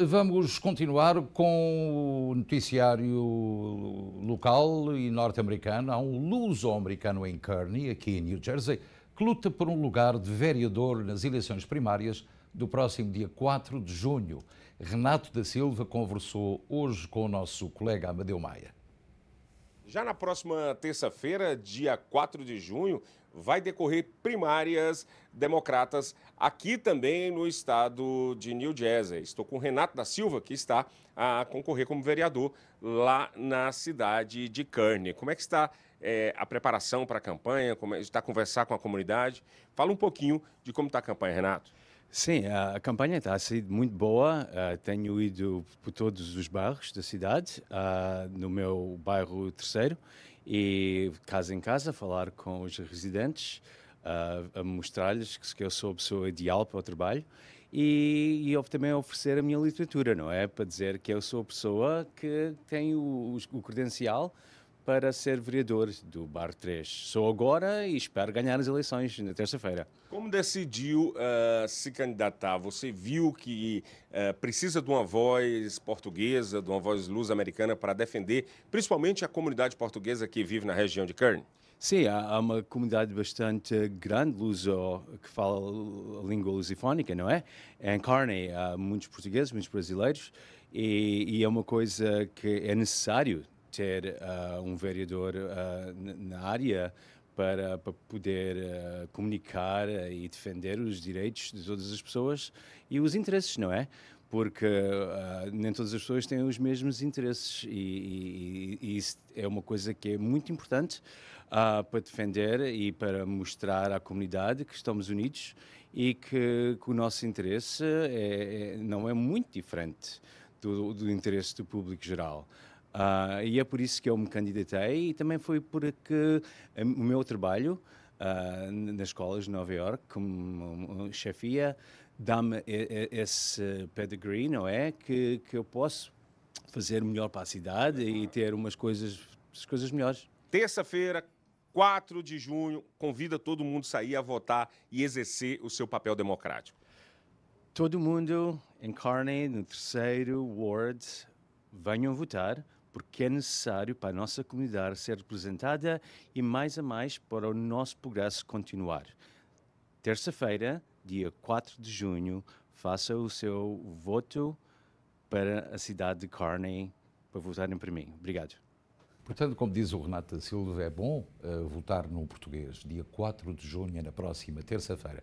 Vamos continuar com o noticiário local e norte-americano. Há um luso-americano em Kearney, aqui em New Jersey, que luta por um lugar de vereador nas eleições primárias do próximo dia 4 de junho. Renato da Silva conversou hoje com o nosso colega Amadeu Maia. Já na próxima terça-feira, dia 4 de junho, vai decorrer primárias democratas aqui também no estado de New Jersey. Estou com o Renato da Silva, que está a concorrer como vereador lá na cidade de Kearney. Como é que está é, a preparação para a campanha? Como é, está a conversar com a comunidade? Fala um pouquinho de como está a campanha, Renato. Sim, a, campanha está a ser muito boa. Uh, tenho ido por todos os bairros da cidade, uh, no meu bairro terceiro, e casa em casa falar com os residentes, uh, a mostrar-lhes que eu sou a pessoa ideal para o trabalho e, e também oferecer a minha literatura, não é? Para dizer que eu sou a pessoa que tem o, o credencial para ser vereador do Bar 3. Sou agora e espero ganhar as eleições na terça-feira. Como decidiu uh, se candidatar? Você viu que uh, precisa de uma voz portuguesa, de uma voz luz-americana para defender, principalmente a comunidade portuguesa que vive na região de Kern? Sim, há, uma comunidade bastante grande luso que fala a língua lusifónica, não é? é em Kearney há muitos portugueses, muitos brasileiros e, e é uma coisa que é necessário ter uh, um vereador eh, na área para, para poder eh, comunicar e defender os direitos de todas as pessoas e os interesses, não é? porque uh, nem todas as pessoas têm os mesmos interesses e, e, e isso é uma coisa que é muito importante uh, para defender e para mostrar à comunidade que estamos unidos e que, que o nosso interesse é, é, não é muito diferente do, do interesse do público geral. Uh, e é por isso que eu me candidatei e também foi porque hum, o meu trabalho uh, nas escolas de Nova York como chefia dá-me esse pedigree, não é? Que, que eu posso fazer melhor para a cidade e ter umas coisas, coisas melhores. Terça-feira, 4 de junho, convida todo mundo a sair a votar e exercer o seu papel democrático. Todo mundo encarne no terceiro ward, venham votar porque é necessário para a nossa comunidade ser representada e mais a mais para o nosso progresso continuar. Terça-feira, dia 4 de junho, faça o seu voto para a cidade de Kearney para votarem para mim. Obrigado. Portanto, como diz o Renato da Silva, é bom uh, votar no português. Dia 4 de junho, na próxima terça-feira.